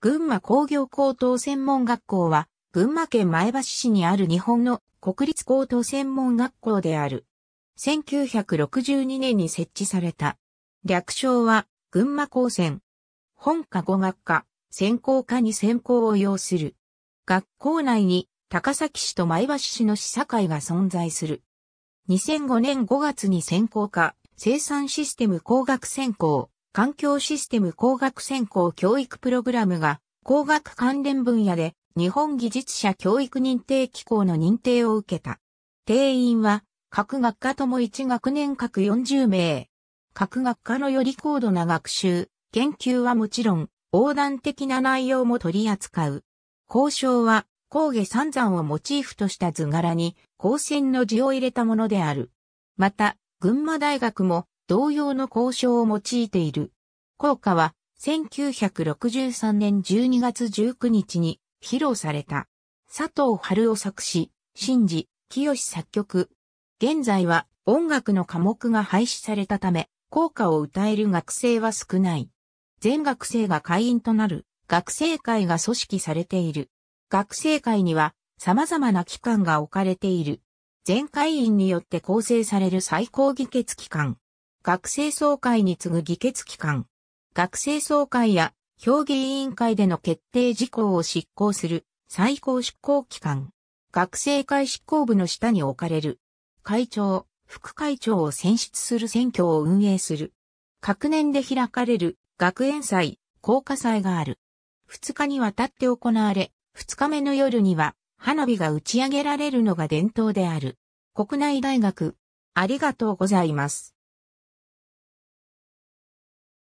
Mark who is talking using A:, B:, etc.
A: 群馬工業高等専門学校は、群馬県前橋市にある日本の国立高等専門学校である。1962年に設置された。略称は、群馬高専。本科語学科、専攻科に専攻を要する。学校内に、高崎市と前橋市の市境が存在する。2005年5月に専攻科、生産システム工学専攻。環境システム工学専攻教育プログラムが工学関連分野で日本技術者教育認定機構の認定を受けた。定員は各学科とも1学年各40名。各学科のより高度な学習、研究はもちろん横断的な内容も取り扱う。交渉は工芸三山をモチーフとした図柄に光線の字を入れたものである。また、群馬大学も同様の交渉を用いている。効果は1963年12月19日に披露された。佐藤春夫作詞、新次、清作曲。現在は音楽の科目が廃止されたため、校歌を歌える学生は少ない。全学生が会員となる学生会が組織されている。学生会には様々な機関が置かれている。全会員によって構成される最高議決機関。学生総会に次ぐ議決機関。学生総会や評議委員会での決定事項を執行する最高執行機関。学生会執行部の下に置かれる。会長、副会長を選出する選挙を運営する。各年で開かれる学園祭、校歌祭がある。2日にわたって行われ、2日目の夜には花火が打ち上げられるのが伝統である。国内大学、ありがとうございます。